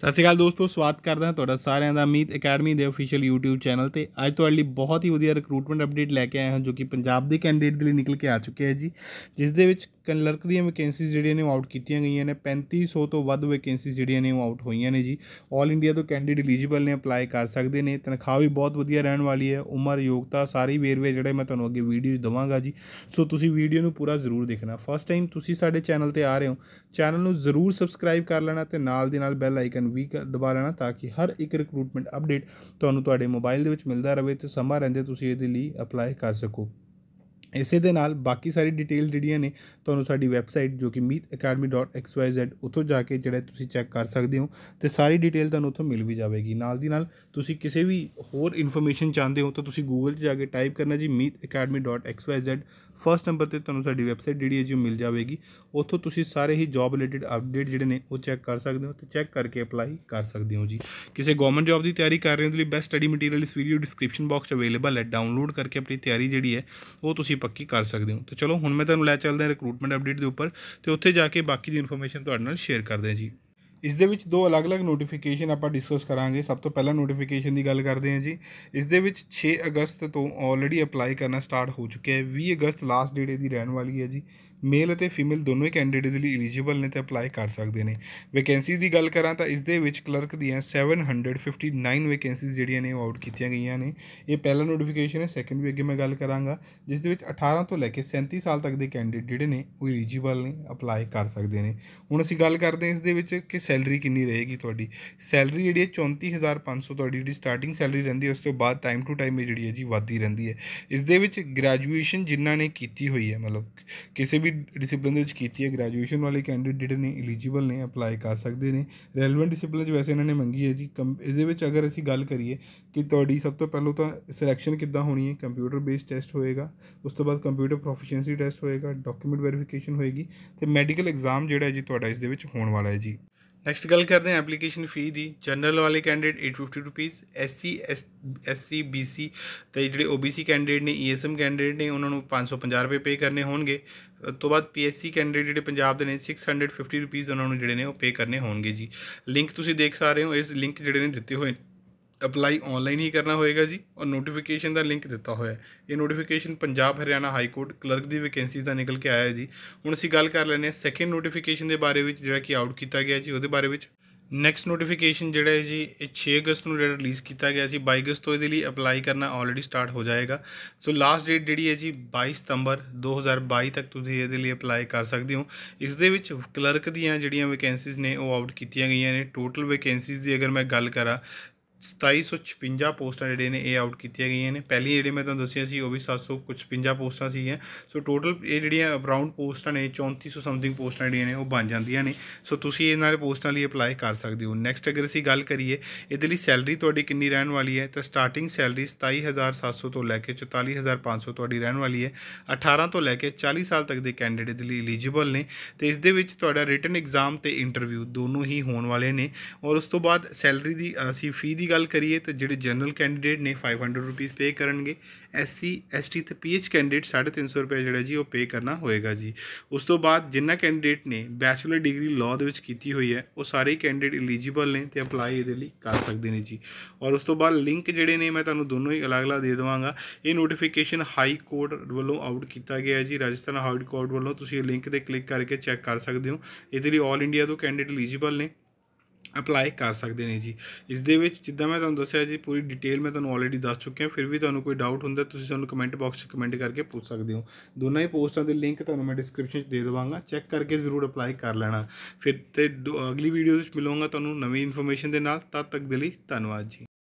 ਸਤਿ ਸ਼੍ਰੀ ਅਕਾਲ ਦੋਸਤੋ ਸਵਾਗਤ ਕਰਦਾ ਹਾਂ ਤੁਹਾਡਾ ਸਾਰਿਆਂ ਦਾ ਮੀਤ ਅਕੈਡਮੀ ਦੇ ਅਫੀਸ਼ੀਅਲ YouTube ਚੈਨਲ ਤੇ ਅੱਜ ਤੁਹਾਡੇ ਲਈ ਬਹੁਤ ਹੀ ਵਧੀਆ ਰਿਕਰੂਟਮੈਂਟ ਅਪਡੇਟ ਲੈ ਕੇ ਆਏ ਹਾਂ ਜੋ ਕਿ ਪੰਜਾਬ ਦੇ ਕੈਂਡੀਡੇਟ ਦੇ ਲਈ ਨਿਕਲ ਕੇ ਆ ਚੁੱਕੇ ਹੈ ਜੀ ਜਿਸ ਦੇ ਵਿੱਚ ਕਲਰਕ ਦੀਆਂ ਵੈਕੈਂਸੀਜ਼ ਜਿਹੜੀਆਂ ਨੇ ਆਊਟ ਕੀਤੀਆਂ ਗਈਆਂ ਨੇ 3500 ਤੋਂ ਵੱਧ ਵੈਕੈਂਸੀਜ਼ ਜਿਹੜੀਆਂ ਨੇ ਆਊਟ ਹੋਈਆਂ ਨੇ ਜੀ 올 ਇੰਡੀਆ ਤੋਂ ਕੈਂਡੀਡੇਟ ਐਲੀਜੀਬਲ ਨੇ ਅਪਲਾਈ ਕਰ ਸਕਦੇ ਨੇ ਤਨਖਾਹ ਵੀ ਬਹੁਤ ਵਧੀਆ ਰਹਿਣ ਵਾਲੀ ਹੈ ਉਮਰ ਯੋਗਤਾ ਸਾਰੀ ਵੇਰਵੇ ਜਿਹੜੇ ਮੈਂ ਤੁਹਾਨੂੰ ਅੱਗੇ ਵੀਡੀਓ ਦਵਾਂਗਾ ਜੀ ਸੋ ਤੁਸੀਂ ਵੀਡੀਓ ਨੂੰ ਪੂਰਾ ਜ਼ਰੂਰ ਦੇਖਣਾ ਫਸਟ ਟਾਈਮ ਤੁਸੀਂ ਸਾਡੇ ਚੈਨਲ ਤੇ ਆ ਰਹੇ ਹੋ ਚੈਨਲ ਨੂੰ ਜ਼ਰੂਰ ਸਬਸਕ੍ਰਾਈਬ ਕਰ ਲੈਣਾ ਤੇ ਨਾਲ ਦੇ ਨਾਲ ਬੈਲ ਆਈਕਨ ਨੂੰ ਵੀ ਦਬਾ ਲੈਣਾ ਤਾਂ ਕਿ ਹਰ ਇੱਕ ਰਿਕਰੂਟਮੈਂਟ ਅਪਡੇਟ ਤੁਹਾਨੂੰ ਤੁਹਾਡੇ ਮੋਬਾਈਲ ਦੇ ਵਿੱਚ ਮਿਲਦਾ ਰਹੇ ਤੇ ਸਮਾਂ ਰਹਿੰਦੇ ਤੁਸੀਂ ਇਹਦੇ ਲਈ ਅਪਲਾਈ ਕਰ ਸਕੋ ਇਸੇ ਦੇ ਨਾਲ ਬਾਕੀ ਸਾਰੀ ਡਿਟੇਲ ਜਿਹੜੀਆਂ ਨੇ ਤੁਹਾਨੂੰ ਸਾਡੀ ਵੈਬਸਾਈਟ ਜੋ ਕਿ meetacademy.xyz ਉੱਥੋਂ ਜਾ ਕੇ ਜਿਹੜਾ ਤੁਸੀਂ ਚੈੱਕ ਕਰ ਸਕਦੇ ਹੋ ਤੇ ਸਾਰੀ ਡਿਟੇਲ ਤੁਹਾਨੂੰ ਉੱਥੋਂ ਮਿਲ ਵੀ ਜਾਵੇਗੀ ਨਾਲ ਦੀ ਨਾਲ ਤੁਸੀਂ ਕਿਸੇ ਵੀ ਹੋਰ ਇਨਫੋਰਮੇਸ਼ਨ ਚਾਹੁੰਦੇ ਹੋ ਤਾਂ ਤੁਸੀਂ ਗੂਗਲ 'ਚ ਜਾ ਕੇ ਟਾਈਪ ਕਰਨਾ ਜੀ meetacademy.xyz ਫਸਟ ਨੰਬਰ ਤੇ ਤੁਹਾਨੂੰ ਸਾਡੀ ਵੈਬਸਾਈਟ ਜਿਹੜੀ ਹੈ ਜੀ ਮਿਲ ਜਾਵੇਗੀ ਉੱਥੋਂ ਤੁਸੀਂ ਸਾਰੇ ਹੀ ਜੌਬ ਰਿਲੇਟਡ ਅਪਡੇਟ ਜਿਹੜੇ ਨੇ ਉਹ ਚੈੱਕ ਕਰ ਸਕਦੇ ਹੋ ਤੇ ਚੈੱਕ ਕਰਕੇ ਅਪਲਾਈ ਕਰ ਸਕਦੇ ਹੋ ਜੀ ਕਿਸੇ ਗਵਰਨਮੈਂਟ ਜੌਬ ਦੀ ਤਿਆਰੀ ਕਰ ਰਹੇ ਹੋ ਤੇ ਲਈ ਬੈਸਟ ਸਟੱਡੀ ਮਟੀਰੀਅਲ ਇਸ ਵੀਡੀਓ ਡਿਸਕ੍ਰਿਪਸ਼ਨ ਬਾਕਸ 'ਚ ਅਵੇਲੇਬਲ ਹੈ ਡਾਊਨਲੋਡ ਕਰਕੇ ਆਪਣੀ ਤਿਆਰੀ ਜਿਹੜੀ ਹੈ ਉਹ ਤੁਸੀਂ ਪੱਕੀ ਕਰ ਸਕਦੇ ਹੋ ਤੇ ਚਲੋ ਹੁਣ ਮੈਂ ਤੁਹਾਨੂੰ ਲੈ ਚੱਲਦਾ ਰਿਕਰੂਟਮੈਂਟ ਅਪਡੇਟ ਦੇ ਉੱਪਰ ਤੇ ਉੱਥੇ ਜਾ ਕੇ ਬਾਕੀ ਦੀ ਇਨਫੋਰਮੇਸ਼ਨ ਤੁਹਾਡੇ ਨਾਲ ਸ਼ੇਅਰ ਕਰਦੇ ਹਾਂ ਜੀ ਇਸ ਦੇ ਵਿੱਚ ਦੋ ਅਲੱਗ-ਅਲੱਗ ਨੋਟੀਫਿਕੇਸ਼ਨ ਆਪਾਂ ਡਿਸਕਸ ਕਰਾਂਗੇ ਸਭ ਤੋਂ ਪਹਿਲਾਂ ਨੋਟੀਫਿਕੇਸ਼ਨ ਦੀ ਗੱਲ ਕਰਦੇ ਹਾਂ ਜੀ ਇਸ ਦੇ ਵਿੱਚ 6 ਅਗਸਤ ਤੋਂ ਆਲਰੇਡੀ ਅਪਲਾਈ ਕਰਨਾ ਸਟਾਰਟ ਹੋ ਚੁੱਕਿਆ ਹੈ 20 ਅਗਸਤ ਲਾਸਟ ਡੇਟ ਇਹਦੀ ਰਹਿਣ ਵਾਲੀ ਹੈ ਜੀ ਮੇਲ ਅਤੇ ਫੀਮੇਲ ਦੋਨੋਂ ਹੀ ਕੈਂਡੀਡੇਟ ਲਈ ਐਲੀਜੀਬਲ ਨੇ ਤੇ ਅਪਲਾਈ ਕਰ ਸਕਦੇ ਨੇ ਵੈਕੈਂਸੀਜ਼ ਦੀ ਗੱਲ ਕਰਾਂ ਤਾਂ ਇਸ ਦੇ ਵਿੱਚ ਕਲਰਕ ਦੀਆਂ 759 ਵੈਕੈਂਸੀਜ਼ ਜਿਹੜੀਆਂ ਨੇ ਉਹ ਆਊਟ ਕੀਤੀਆਂ ਗਈਆਂ ਨੇ ਇਹ ਪਹਿਲਾ ਨੋਟੀਫਿਕੇਸ਼ਨ ਹੈ ਸੈਕੰਡ ਵੀ ਅੱਗੇ ਮੈਂ ਗੱਲ ਕਰਾਂਗਾ ਜਿਸ ਦੇ ਵਿੱਚ 18 ਤੋਂ ਲੈ ਕੇ 37 ਸਾਲ ਤੱਕ ਦੇ ਕੈਂਡੀਡੇਟ ਜਿਹੜੇ ਨੇ ਉਹ ਐਲੀਜੀਬਲ ਨੇ ਅਪਲਾਈ ਕਰ ਸਕਦੇ ਨੇ ਹੁਣ ਅਸੀਂ ਗੱਲ ਕਰਦੇ ਹਾਂ ਇਸ ਦੇ ਵਿੱਚ ਕਿ ਸੈਲਰੀ ਕਿੰਨੀ ਰਹੇਗੀ ਤੁਹਾਡੀ ਸੈਲਰੀ ਜਿਹੜੀ ਹੈ 34500 ਤੁਹਾਡੀ ਜਿਹੜੀ ਸਟਾਰਟਿੰਗ ਸੈਲਰੀ ਰਹਿੰਦੀ ਹੈ ਉਸ ਤੋਂ ਬਾਅਦ ਟਾਈਮ ਟੂ ਟਾਈਮ ਜਿਹੜੀ ਹੈ ਜੀ ਵਧਦੀ ਰਹਿੰਦੀ ਹੈ ਇਸ ਦੇ ਵਿੱਚ ਗ੍ਰੈਜੂਏਸ਼ਨ ਜਿਨ੍ਹਾਂ ਨੇ ਕੀਤੀ ਹੋਈ ਹੈ ਮਤਲਬ ਕਿਸੇ ਵੀ ਡਿਸਪਲਿਨ ਦੇ ਵਿੱਚ ਕੀਤੀ ਹੈ ਗ੍ਰੈਜੂਏਸ਼ਨ ਵਾਲੇ ਕੈਂਡੀਡੇਟ ਨੇ ਐਲੀਜੀਬਲ ਨੇ ਅਪਲਾਈ ਕਰ ਸਕਦੇ ਨੇ ਰੈਲੇਵੈਂਟ ਡਿਸਪਲਿਨ 'ਚ ਵੈਸੇ ਇਹਨਾਂ ਨੇ ਮੰਗੀ ਹੈ ਜੀ ਇਹਦੇ ਵਿੱਚ ਅਗਰ ਅਸੀਂ ਗੱਲ ਕਰੀਏ ਕਿ ਤੁਹਾਡੀ ਸਭ ਤੋਂ ਪਹਿਲਾਂ ਤਾਂ ਸਿਲੈਕਸ਼ਨ ਕਿੱਦਾਂ ਹੋਣੀ ਹੈ ਕੰਪਿਊਟਰ ਬੇਸਡ ਟੈਸਟ ਹੋਏਗਾ ਉਸ ਤੋਂ ਬਾਅਦ ਕੰਪਿਊਟਰ ਪ੍ਰੋਫੀਸ਼ੀਐਂਸੀ ਟੈਸਟ ਹੋਏਗਾ ਡਾਕੂਮੈਂਟ ਵੈਰੀਫਿਕੇਸ਼ਨ ਹੋਏਗੀ ਤੇ ਮੈਡੀਕਲ ਐਗਜ਼ਾਮ ਜਿਹੜਾ ਹੈ ਜੀ ਤੁਹਾਡਾ ਇਸ ਦੇ ਵਿੱਚ ਹੋਣ ਵਾਲਾ ਹੈ ਜੀ ਨੈਕਸਟ ਗੱਲ ਕਰਦੇ ਹਾਂ ਐਪਲੀਕੇਸ਼ਨ ਫੀ ਦੀ ਜਨਰਲ ਵਾਲੇ ਕੈਂਡੀਡੇਟ 850 ਰੁਪਏ ਐਸਸੀ ਐਸਸੀ ਬੀਸੀ ਤੇ ਜਿਹੜੇ ਓਬੀਸੀ ਕੈਂਡੀਡੇਟ ਨੇ ਈਐਸਐਮ e ਕੈਂਡੀਡੇਟ ਨੇ ਉਹਨਾਂ ਨੂੰ 550 ਰੁਪਏ ਪੇ ਕਰਨੇ ਹੋਣਗੇ ਤੋਂ ਬਾਅਦ ਪੀਐਸਸੀ ਕੈਂਡੀਡੇਟ ਜਿਹੜੇ ਪੰਜਾਬ ਦੇ ਨੇ 650 ਰੁਪਏ ਉਹਨਾਂ ਨੂੰ ਜਿਹੜੇ ਨੇ ਉਹ ਪੇ ਕਰਨੇ ਹੋਣਗੇ ਜੀ ਲਿੰਕ ਤੁਸੀਂ ਦੇਖ ਰਹੇ ਹੋ ਇਸ ਲਿੰਕ ਜਿਹੜੇ ਨੇ ਦਿੱਤੇ ਹੋਏ ਅਪਲਾਈ ਆਨਲਾਈਨ ਹੀ ਕਰਨਾ ਹੋਏਗਾ ਜੀ ਔਰ ਨੋਟੀਫਿਕੇਸ਼ਨ ਦਾ ਲਿੰਕ ਦਿੱਤਾ ਹੋਇਆ ਹੈ ਇਹ notification Punjab Haryana high court clerk ਦੀ ਵੈਕੈਂਸੀ ਦਾ ਨਿਕਲ ਕੇ ਆਇਆ ਹੈ ਜੀ ਹੁਣ ਅਸੀਂ ਗੱਲ ਕਰ ਲੈਨੇ ਆ ਸੈਕੰਡ ਨੋਟੀਫਿਕੇਸ਼ਨ ਦੇ ਬਾਰੇ ਵਿੱਚ ਜਿਹੜਾ ਕਿ ਆਊਟ ਕੀਤਾ ਗਿਆ ਜੀ ਉਹਦੇ ਬਾਰੇ ਵਿੱਚ ਨੈਕਸਟ ਨੋਟੀਫਿਕੇਸ਼ਨ ਜਿਹੜਾ ਹੈ ਜੀ ਇਹ 6 ਅਗਸਤ ਨੂੰ ਜਿਹੜਾ ਰਿਲੀਜ਼ ਕੀਤਾ ਗਿਆ ਸੀ 22 ਅਗਸਤ ਤੋਂ ਇਹਦੇ ਲਈ ਅਪਲਾਈ ਕਰਨਾ ਆਲਰੇਡੀ ਸਟਾਰਟ ਹੋ ਜਾਏਗਾ ਸੋ ਲਾਸਟ ਡੇਟ ਜਿਹੜੀ ਹੈ ਜੀ 22 ਸਤੰਬਰ 2022 ਤੱਕ ਤੁਸੀਂ ਇਹਦੇ ਲਈ ਅਪਲਾਈ ਕਰ ਸਕਦੇ ਹੋ ਇਸ ਦੇ ਵਿੱਚ ਕਲਰਕ ਦੀਆਂ ਜਿਹੜੀਆਂ ਵੈਕੈਂਸੀਜ਼ ਨੇ ਉਹ ਆਊਟ ਕੀਤੀਆਂ ਗਈਆਂ ਨੇ ਟੋਟਲ ਵੈਕੈਂਸੀਜ਼ ਦੀ ਅਗਰ ਮੈਂ ਗੱਲ ਕਰਾਂ 2756 ਪੋਸਟਾਂ ਜਿਹੜੇ ਨੇ ਇਹ ਆਊਟ ਕੀਤੀਆਂ ਗਈਆਂ ਨੇ ਪਹਿਲੀ ਜਿਹੜੇ ਮੈਂ ਤੁਹਾਨੂੰ ਦੱਸਿਆ ਸੀ ਉਹ ਵੀ 700 ਕੁਝ 56 ਪੋਸਟਾਂ ਸੀਗੀਆਂ ਸੋ ਟੋਟਲ ਇਹ ਜਿਹੜੀਆਂ ਅਰਾਊਂਡ ਪੋਸਟਾਂ ਨੇ 3400 ਸਮਥਿੰਗ ਪੋਸਟਾਂ ਜਿਹੜੀਆਂ ਨੇ ਉਹ ਬਣ ਜਾਂਦੀਆਂ ਨੇ ਸੋ ਤੁਸੀਂ ਇਹਨਾਂ ਦੇ ਪੋਸਟਾਂ ਲਈ ਅਪਲਾਈ ਕਰ ਸਕਦੇ ਹੋ ਨੈਕਸਟ ਅਗਰ ਅਸੀਂ ਗੱਲ ਕਰੀਏ ਇਹਦੇ ਲਈ ਸੈਲਰੀ ਤੁਹਾਡੀ ਕਿੰਨੀ ਰਹਿਣ ਵਾਲੀ ਹੈ ਤਾਂ ਸਟਾਰਟਿੰਗ ਸੈਲਰੀ 27700 ਤੋਂ ਲੈ ਕੇ 44500 ਤੁਹਾਡੀ ਰਹਿਣ ਵਾਲੀ ਹੈ 18 ਤੋਂ ਲੈ ਕੇ 40 ਸਾਲ ਤੱਕ ਦੇ ਕੈਂਡੀਡੇਟ ਦੇ ਲਈ ਐਲੀਜੀਬਲ ਨੇ ਤੇ ਇਸ ਦੇ ਵਿੱਚ ਤੁਹਾਡਾ ਰਿਟਨ ਐਗਜ਼ਾਮ ਤੇ ਇੰਟਰਵਿਊ ਦੋਨੋਂ ਹੀ ਹੋਣ ਵਾਲੇ ਨੇ ਔਰ ਉਸ ਤੋਂ ਬਾਅਦ ਸੈਲਰੀ ਦੀ ਅਸੀਂ ਫੀ ਦੀ ਗੱਲ ਕਰੀਏ ਤਾਂ ਜਿਹੜੇ ਜਨਰਲ ਕੈਂਡੀਡੇਟ ਨੇ 500 ਰੁਪਏ ਪੇ ਕਰਨਗੇ ਐਸਸੀ ਐਸਟੀ ਤੇ ਪੀਐਚ ਕੈਂਡੀਡੇਟ 350 ਰੁਪਏ ਜਿਹੜਾ ਜੀ ਉਹ ਪੇ ਕਰਨਾ ਹੋਏਗਾ ਜੀ ਉਸ ਤੋਂ ਬਾਅਦ ਜਿੰਨਾ ਕੈਂਡੀਡੇਟ ਨੇ ਬੈਚਲਰ ਡਿਗਰੀ ਲਾਅ ਦੇ ਵਿੱਚ ਕੀਤੀ ਹੋਈ ਹੈ ਉਹ ਸਾਰੇ ਕੈਂਡੀਡੇਟ ਐਲੀਜੀਬਲ ਨੇ ਤੇ ਅਪਲਾਈ ਇਹਦੇ ਲਈ ਕਰ ਸਕਦੇ ਨੇ ਜੀ ਔਰ ਉਸ ਤੋਂ ਬਾਅਦ ਲਿੰਕ ਜਿਹੜੇ ਨੇ ਮੈਂ ਤੁਹਾਨੂੰ ਦੋਨੋਂ ਹੀ ਅਲੱਗ-ਅਲੱਗ ਦੇ ਦਵਾਂਗਾ ਇਹ ਨੋਟੀਫਿਕੇਸ਼ਨ ਹਾਈ ਕੋਰਟ ਵੱਲੋਂ ਆਊਟ ਕੀਤਾ ਗਿਆ ਹੈ ਜੀ ਰਾਜਸਥਾਨ ਹਾਈ ਕੋਰਟ ਵੱਲੋਂ ਤੁਸੀਂ ਇਹ ਲਿੰਕ ਤੇ ਕਲਿੱਕ ਕਰਕੇ ਚੈੱਕ ਕਰ ਸਕਦੇ ਹੋ ਇਹਦੇ ਲਈ 올 ਇੰਡੀਆ ਤੋਂ ਕੈਂਡੀਡੇਟ ਐਲੀਜੀਬਲ ਨੇ ਅਪਲਾਈ ਕਰ ਸਕਦੇ ਨੇ ਜੀ ਇਸ ਦੇ ਵਿੱਚ ਜਿੱਦਾਂ ਮੈਂ ਤੁਹਾਨੂੰ ਦੱਸਿਆ ਜੀ ਪੂਰੀ ਡਿਟੇਲ ਮੈਂ ਤੁਹਾਨੂੰ ਆਲਰੇਡੀ ਦੱਸ ਚੁੱਕਿਆ ਫਿਰ ਵੀ ਤੁਹਾਨੂੰ ਕੋਈ ਡਾਊਟ ਹੁੰਦਾ ਤੁਸੀਂ ਸਾਨੂੰ ਕਮੈਂਟ ਬਾਕਸ 'ਚ ਕਮੈਂਟ ਕਰਕੇ ਪੁੱਛ ਸਕਦੇ ਹੋ ਦੋਨਾਂ ਹੀ ਪੋਸਟਾਂ ਦੇ ਲਿੰਕ ਤੁਹਾਨੂੰ ਮੈਂ ਡਿਸਕ੍ਰਿਪਸ਼ਨ 'ਚ ਦੇ ਦਵਾਂਗਾ ਚੈੱਕ ਕਰਕੇ ਜ਼ਰੂਰ ਅਪਲਾਈ ਕਰ ਲੈਣਾ ਫਿਰ ਤੇ ਅਗਲੀ ਵੀਡੀਓ ਵਿੱਚ ਮਿਲੂੰਗਾ ਤੁਹਾਨੂੰ ਨਵੀਂ ਇਨਫੋਰਮੇਸ਼ਨ ਦੇ ਨਾਲ ਤਦ ਤੱਕ ਦੇ ਲਈ ਧੰਨਵਾਦ ਜੀ